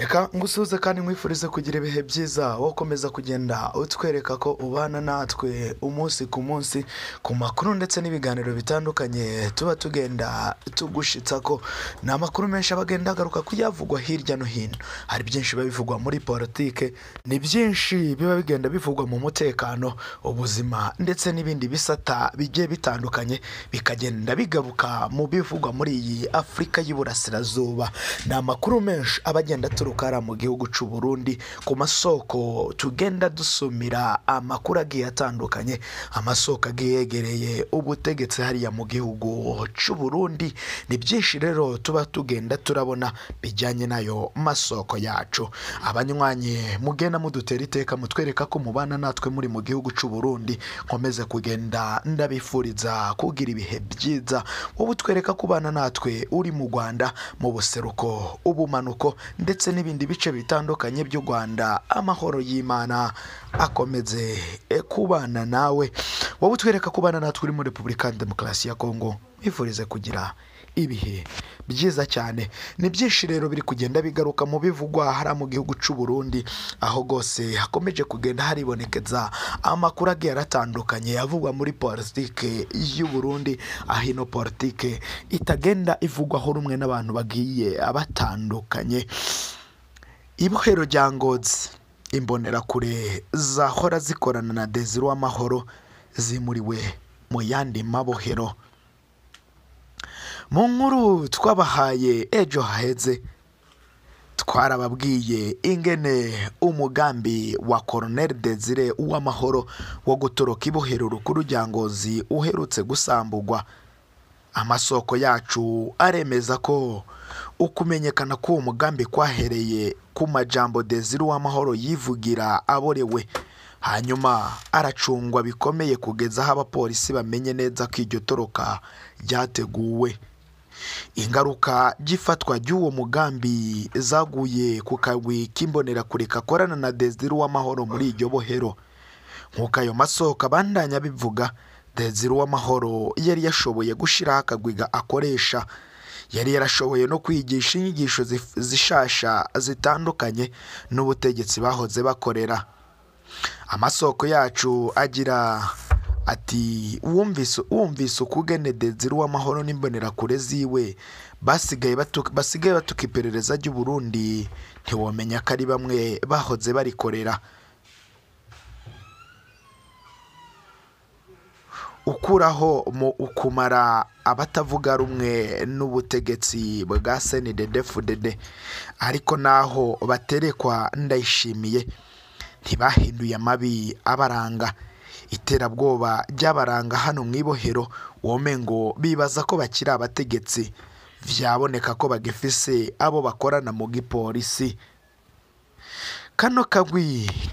reka ngusuhuze kandi nkwifurize kugira ibihe byiza wokomeza kugenda utwereka ko ubana natwe umunsi ku munsi ku makuru ndetse n'ibiganiro bitandukanye tuba tugenda tugushitsa ko ni amakuru menshi aba agenda agaruka kuyavugwa hirya no hino hari byinshi biba bivugwa muri politiki ni byinshi biba bigenda bivugwa mu mutekano ubuzima ndetse n'ibindi bisata bigiye bitandukanye bikagenda bigaruka mu bivugwa muri iyi afurika y'iburasirazuba ni amakuru menshi aba agenda turuka n'amajyaruguru mu gihugu cy'u Burundi ku masoko tugenda dusumira amakuru agiye atandukanye amasoko agiye yegereye ubutegetsi hariya mu gihugu cy'u Burundi ni byinshi rero tuba tugenda turabona bijyanye n'ayo masoko yacu abanywanye mugenda mudutera iteka mutwereka ko mubana natwe muri mu gihugu cy'u Burundi nkomeze kugenda ndabifuriza kugira ibihe byiza wowe utwereka kubana natwe uri mu Rwanda mu buseruko ubumanuko ndetse n'ibindi bice bitandukanye by'u rwanda amahoro y'imana akomeze e, kubana nawe wowe utwereka kubana natwe uri muri repubulika demokarasi ya kongo bifurize kugira ibihe byiza cyane ni byinshi rero biri kugenda bigaruka mu bivugwa hariya mu gihugu cy'u Burundi aho rwose hakomeje kugenda haribonekeza amakuru agiye aratandukanye avugwa muri politiki y'u Burundi aho ino politike itagenda ivugwaho rumwe n'abantu bagiye batandukanye ibohero rya ngozi imbonerakure zahora zikorana na desire w'amahoro zimuriwe mu yandi mabohero mu nkuru twabahaye ejo haheze twarababwiye ingene umugambi wa koroneri desire w'amahoro wo gutoroka ibohero rukuru rya ngozi uherutse gusambugwa amasoko yacu aremeza ko ukumenyekana k'uwo mugambi kwahereye ku majambo Desire w’amahoro yivugira aborewe hanyuma aracungwa bikomeye kugeza aho abapolisi bamenye neza ko iryo toroka ryateguwe ingaruka ry'ifatwa ry'uwo mugambi zaguye ku kagwi k'imbonerakure kakorana na Desire w’amahoro muri iryo bohero nk'uko ayo masoko abandanya abivuga deziro w'amahoro yari yashoboye gushyiraho akagwiga akoresha yari yarashoboye no kwigisha inyigisho zishasha zitandukanye n'ubutegetsi bahoze bakorera amasoko yacu agira ati wumvise wumvise ukugene deziro w'amahoro n'imbonerakure ziwe basigaye batuka iperereza ry'uburundi ntiwomenya ko ari bamwe bahoze barikorera ukuraho mu ukumara abatavuga rumwe n'ubutegetsi bwa senidedefudede ariko naho baterekwa ndayishimiye ntibahinduye amabi abaranga iterabwoba ry'abaranga hano mu ibohero wome ngo bibaza ko bakiri abategetsi byaboneka ko bagifise abo bakorana mu gipolisi kano kagwi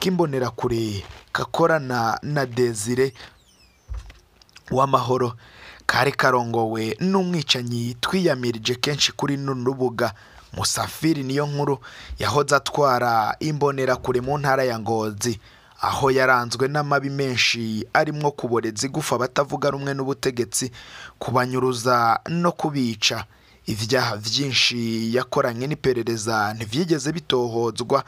k'imbonerakure kakorana na desire w'amahoro kari karongowe n'umwicanyi twiyamirije kenshi kuri rubuga musafiri niyo nkuru yahoze atwara imbonera kure mu ntara ya ngozi aho yaranzwe n'amabi menshi arimo kuboreza igufa abatavuga rumwe n'ubutegetsi kubanyuruza no kubica ibyaha byinshi yakoranye n'iperereza ntibyigeze bitohozwa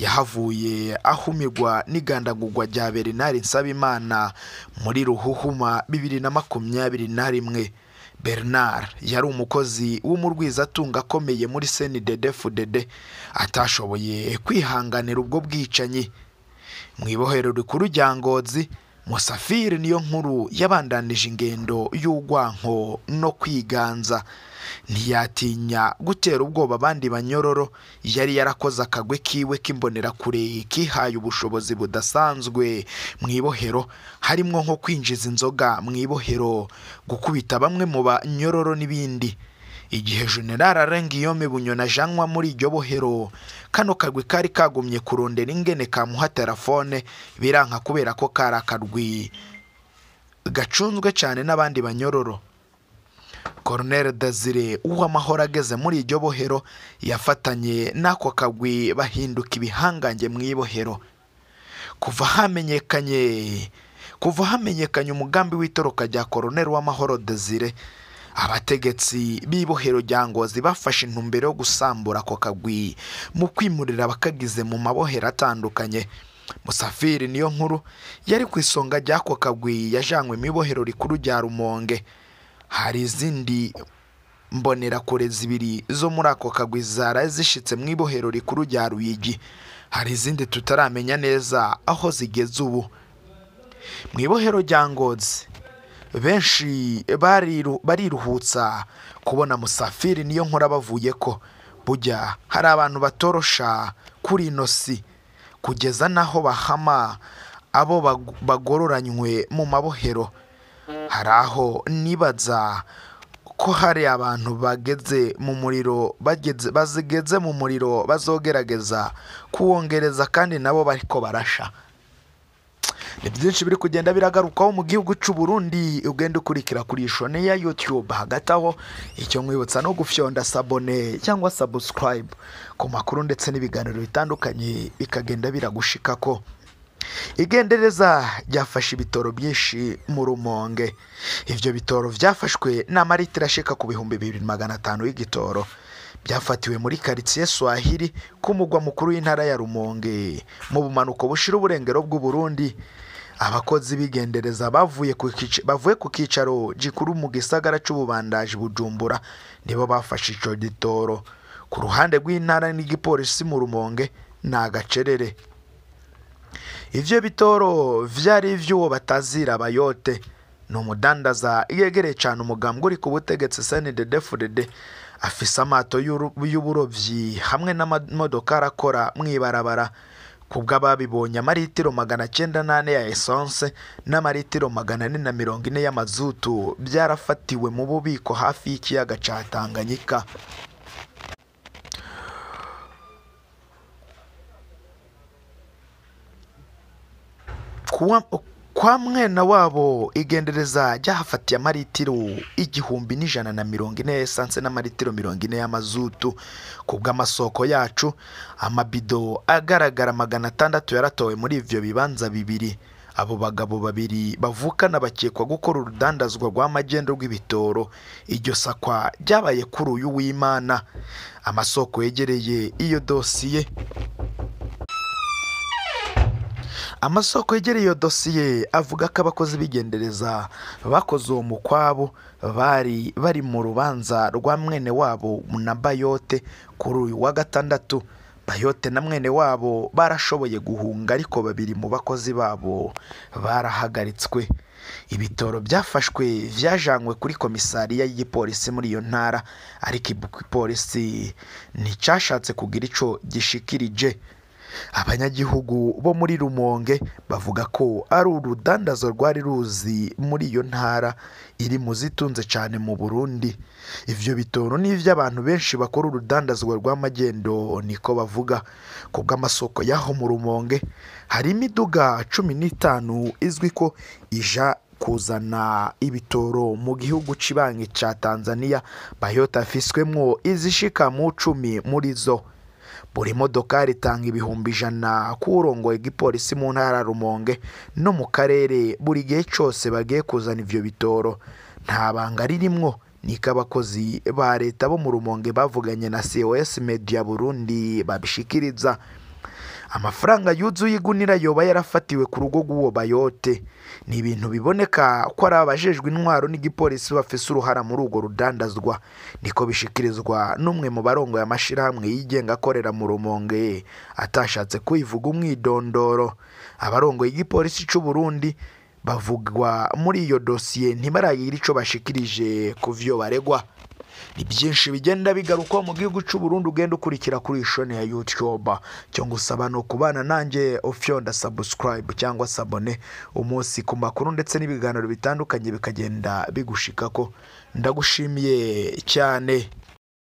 yahavuye ahumigwa n’igandagugwa rya bernard nsabimana muri ruhuhuma bibiri na makumyabiri na rimwe bernard yari umukozi w'umurwizatunga akomeye muri senidedefudede atashoboye kwihanganira ubwo bwicanyi mu ibohero rikuru rya ngozi musafiri niyo nkuru yabandanije ingendo y'urwanko no kwiganza ntiyatinya gutera ubwoba abandi banyororo yari yarakoze akagwe kiwe k'imbonerakure kihaye ubushobozi budasanzwe mu ibohero harimo nko kwinjiza inzoga mu ibohero gukubita bamwe mu banyororo n'ibindi igihe jenerali arengiyome bunyona ajyanwa muri iryo bohero kano kagwi kari kagumye kurondera ingene kamuha telefone biranka kubera ko kari akadwi gacunzwe cyane n'abandi banyororo Cornel Desire Uwamahoro ageze muri iryo bohero yafatanye n'ako kagwi bahinduka ibihangange mu ibohero kuva hamenyekanye kuva hamenyekanye umugambi w'itoroka rya Colonel Uwamahoro Desire abategetsi b'ibohero rya ngozi bafashe intumbero yo gusambura ako kagwi mu kwimurira abakagize mu mabohero atandukanye musafiri niyo nkuru yari ku isonga ry'ako kagwi yajanywe mu ibohero rikuru rya rumonge hari izindi mbonerakure zibiri zo muri ako kagwi zaraye zishitse mu ibohero rikuru rya ruyigi hari izindi tutaramenya neza aho zigeze ubu mu ibohero rya ngozi benshi bariruhutsa kubona musafiri niyo nkora bavuye ko bujya hari abantu batorosha kuri ino si kugeza n'aho bahama abo bagororanywe mu mabohero hari aho nibaza ko hari abantu bageze mu muriro bazigeze mu muriro bazogerageza kuwongereza kandi nabo bariko barasha ni byinshi biri kugenda biragarukaho mu gihugu cy'u Burundi ugenda ukurikira kuri ishone ya YouTube hagati aho icyo nkwibutsa no gufyonda sabone cyangwa subscribe ku makuru ndetse n'ibiganiro bitandukanye bikagenda biragushika ko igendereza ryafashe ibitoro byinshi mu rumonge ibyo bitoro byafashwe ni amalitiro ashika ku bihumbi bibiri magana atanu y'igitoro byafatiwe muri karitsiye swahili ku mugwa mukuru w'intara ya rumonge mu bumanuko bushira uburengero bw'uburundi abakozi b'igendereza bavuye ku kicaro gikuru mu gisagara cy'ububandaji bujumbura nibo bafashe icyo gitoro ku ruhande rw'intara n'igipolisi mu rumonge ni agacerere ibyo bitoro byari iby'uwo batazira bayote ni umudandaza yegereye cyane umugambwe uri ku butegetsi senide defudede afise amato y'uburobyi hamwe n'amamodoka arakora mu ibarabara ku bw’ababibonye amaritiro magana cyenda n'ane ya esanse n'amaritiro magana ane na mirongo ine y'amazutu byarafatiwe mu bubiko hafi y'ikiyaga cya tanganyika kwa mwena wabo igendereza ryahafatiye amaritiro igihumbi n'ijana na mirongo ine ya esanse n'amaritiro mirongo ine y'amazutu ku bw'amasoko yacu amabido agaragara magana atandatu yaratowe muri ibyo bibanza bibiri abo bagabo babiri bavukana bakekwa gukora urudandazwa rwa magendo rw'ibitoro iryo sakwa ryabaye kuri uyu w'imana amasoko yegereye iyo dosiye amasoko yegereye iyo dosiye avuga ko abakozi b'igendereza bakoze uwo mukwabo bari bari mu rubanza rwa mwene wabo na bayote kuri uyu wa gatandatu bayote na mwene wabo barashoboye guhunga ariko babiri mu bakozi babo barahagaritswe ibitoro byafashwe byajanywe kuri komisariya y'igipolisi muri iyo ntara ariko igipolisi nticyashatse kugira icyo gishikirije abanyagihugu bo muri rumonge bavuga ko ari urudandazo rwari ruzi muri iyo ntara iri mu zitunze cyane mu burundi ibyo bitoro ni iby'abantu benshi bakora urudandazwa rw'amagendo niko bavuga ku bw'amasoko y'aho mu rumonge hari imiduga cumi n'itanu izwi ko ija kuzana ibitoro mu gihugu cy'ibanki cya tanzania bayota fiswemwo izishika mu cumi muri zo buri modoka ritanga ibihumbi ijana k'urongoye igipolisi mu ntara ya rumonge no mu karere buri gihe cyose bagiye kuzana ibyo bitoro nta banga ririmwo niko abakozi ba leta bo mu rumonge bavuganye na cos media burundi babishikiriza amafaranga yuzuye igunira yoba yarafatiwe ku rugo rw'uwo bayote ni ibintu biboneka ko ari abajejwe intwaro n'igipolisi bafise uruhara muri urwo rudandazwa niko bishikirizwa n'umwe mu ya amashyirahamwe yigenga akorera mu rumonge atashatse kwivuga umwidondoro abarongoye y’igipolisi cy'u Burundi bavugwa muri iyo dosiye ntibaragira icyo bashikirije ku vyo baregwa ni byinshi bigenda bigaruka mu gihugu cy'uburundi ugenda ukurikira kuri iyi ya yutube cyo ngusaba ni ukubana nanjye ufyonda sabusikarayibu cyangwa sabone umunsi ku makuru ndetse n'ibiganiro bitandukanye bikagenda bigushika ko ndagushimiye cyane